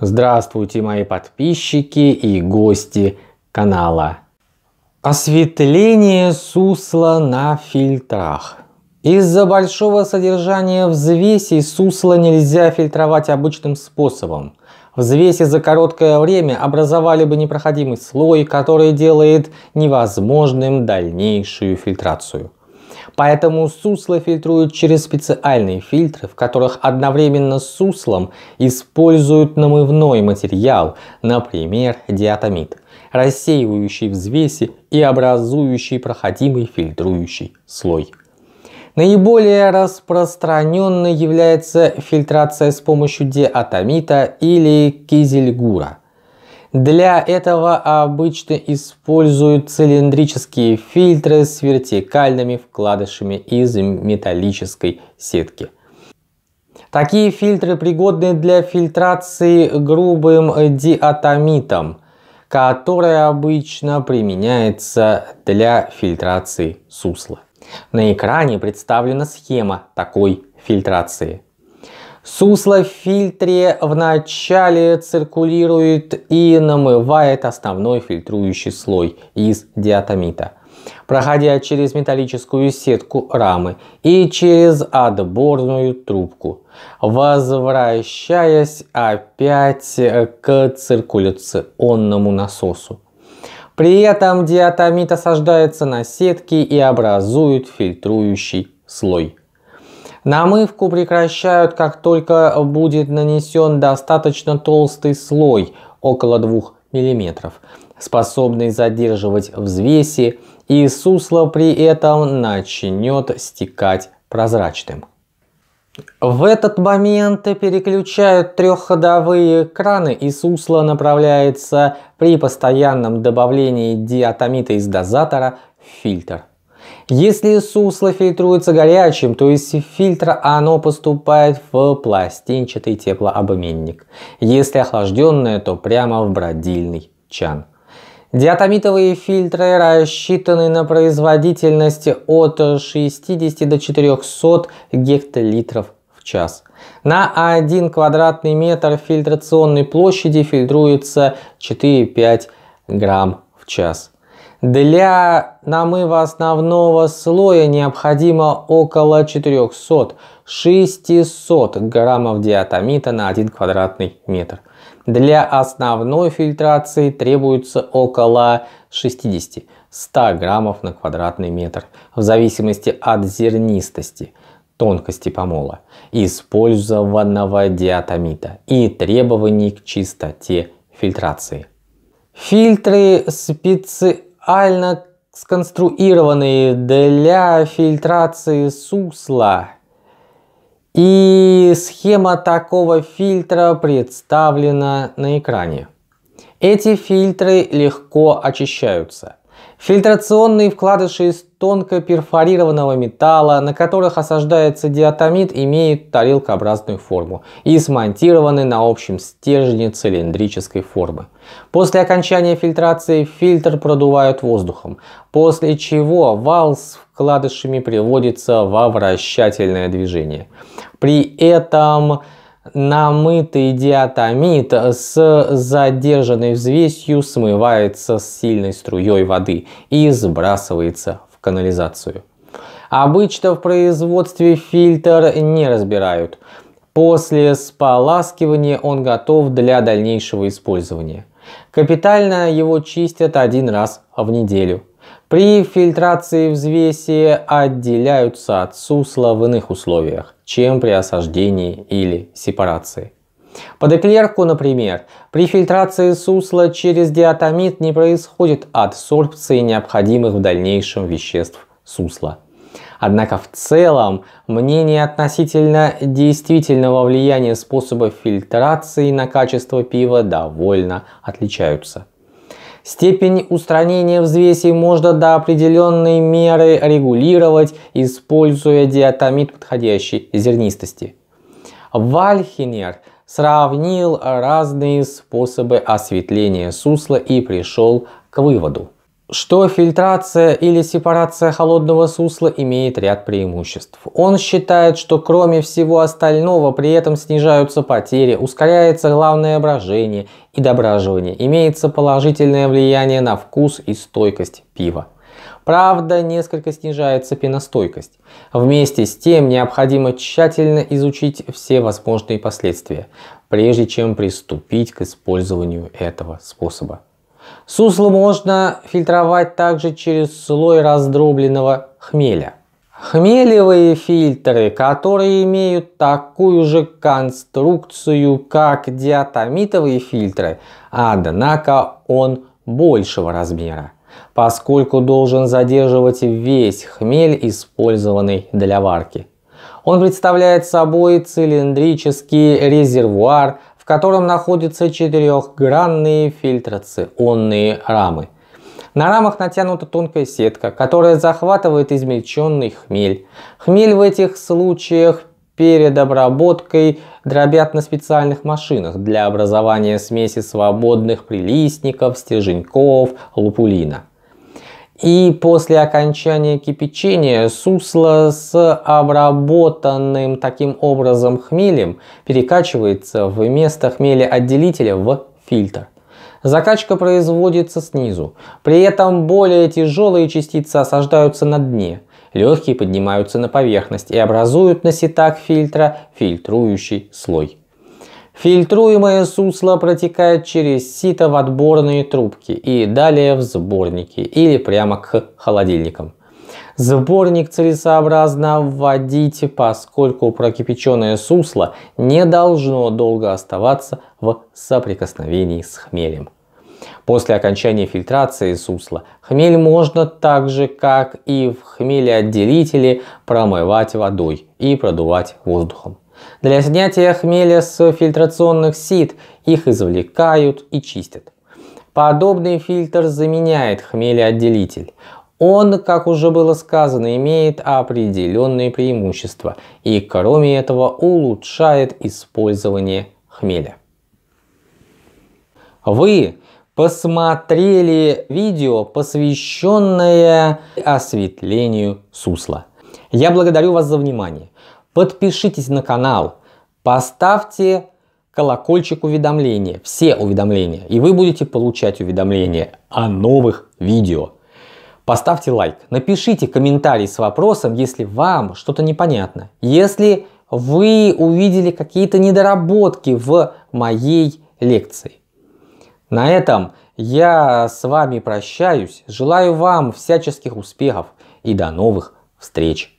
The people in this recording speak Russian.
Здравствуйте, мои подписчики и гости канала. Осветление сусла на фильтрах. Из-за большого содержания взвесей сусло нельзя фильтровать обычным способом. Взвеси за короткое время образовали бы непроходимый слой, который делает невозможным дальнейшую фильтрацию. Поэтому сусло фильтруют через специальные фильтры, в которых одновременно с суслом используют намывной материал, например, диатомит, рассеивающий взвеси и образующий проходимый фильтрующий слой. Наиболее распространенной является фильтрация с помощью диатомита или кизельгура – для этого обычно используют цилиндрические фильтры с вертикальными вкладышами из металлической сетки. Такие фильтры пригодны для фильтрации грубым диатомитом, который обычно применяется для фильтрации сусла. На экране представлена схема такой фильтрации. Сусло в фильтре вначале циркулирует и намывает основной фильтрующий слой из диатомита, проходя через металлическую сетку рамы и через отборную трубку, возвращаясь опять к циркуляционному насосу. При этом диатомит осаждается на сетке и образует фильтрующий слой. Намывку прекращают, как только будет нанесен достаточно толстый слой, около 2 мм, способный задерживать взвеси, и сусло при этом начнет стекать прозрачным. В этот момент переключают трехходовые краны и сусло направляется при постоянном добавлении диатомита из дозатора в фильтр. Если сусло фильтруется горячим, то из фильтра оно поступает в пластинчатый теплообменник. Если охлажденное, то прямо в бродильный чан. Диатомитовые фильтры рассчитаны на производительность от 60 до 400 гектолитров в час. На 1 квадратный метр фильтрационной площади фильтруется 4-5 грамм в час. Для намыва основного слоя необходимо около 400-600 граммов диатомита на 1 квадратный метр. Для основной фильтрации требуется около 60-100 граммов на квадратный метр, в зависимости от зернистости, тонкости помола, использованного диатомита и требований к чистоте фильтрации. Фильтры специальные специально сконструированные для фильтрации сусла. И схема такого фильтра представлена на экране. Эти фильтры легко очищаются – Фильтрационные вкладыши из тонко перфорированного металла, на которых осаждается диатомит, имеют тарелкообразную форму и смонтированы на общем стержне цилиндрической формы. После окончания фильтрации фильтр продувают воздухом, после чего вал с вкладышами приводится во вращательное движение. При этом Намытый диатомит с задержанной взвесью смывается с сильной струей воды и сбрасывается в канализацию. Обычно в производстве фильтр не разбирают. После споласкивания он готов для дальнейшего использования. Капитально его чистят один раз в неделю. При фильтрации взвеси отделяются от сусла в иных условиях чем при осаждении или сепарации. Под эклерку, например, при фильтрации сусла через диатомит не происходит адсорбции необходимых в дальнейшем веществ сусла. Однако в целом мнение относительно действительного влияния способа фильтрации на качество пива довольно отличаются. Степень устранения взвесей можно до определенной меры регулировать, используя диатомит подходящей зернистости. Вальхинер сравнил разные способы осветления сусла и пришел к выводу что фильтрация или сепарация холодного сусла имеет ряд преимуществ. Он считает, что кроме всего остального при этом снижаются потери, ускоряется главное брожение и доброживание, имеется положительное влияние на вкус и стойкость пива. Правда, несколько снижается пеностойкость. Вместе с тем необходимо тщательно изучить все возможные последствия, прежде чем приступить к использованию этого способа. Сусло можно фильтровать также через слой раздробленного хмеля. Хмелевые фильтры, которые имеют такую же конструкцию, как диатомитовые фильтры, однако он большего размера, поскольку должен задерживать весь хмель, использованный для варки. Он представляет собой цилиндрический резервуар в котором находятся четырехгранные фильтрационные рамы. На рамах натянута тонкая сетка, которая захватывает измельченный хмель. Хмель в этих случаях перед обработкой дробят на специальных машинах для образования смеси свободных прилистников, стерженьков, лупулина. И после окончания кипячения сусло с обработанным таким образом хмелем перекачивается вместо хмеля-отделителя в фильтр. Закачка производится снизу. При этом более тяжелые частицы осаждаются на дне. Легкие поднимаются на поверхность и образуют на сетах фильтра фильтрующий слой. Фильтруемое сусло протекает через сито в отборные трубки и далее в сборники или прямо к холодильникам. Сборник целесообразно вводить, поскольку прокипяченное сусло не должно долго оставаться в соприкосновении с хмелем. После окончания фильтрации сусла хмель можно так же, как и в хмелеотделителе, промывать водой и продувать воздухом. Для снятия хмеля с фильтрационных сит их извлекают и чистят. Подобный фильтр заменяет хмелеотделитель. Он, как уже было сказано, имеет определенные преимущества и, кроме этого, улучшает использование хмеля. Вы посмотрели видео, посвященное осветлению сусла. Я благодарю вас за внимание. Подпишитесь на канал, поставьте колокольчик уведомления, все уведомления, и вы будете получать уведомления о новых видео. Поставьте лайк, напишите комментарий с вопросом, если вам что-то непонятно, если вы увидели какие-то недоработки в моей лекции. На этом я с вами прощаюсь, желаю вам всяческих успехов и до новых встреч!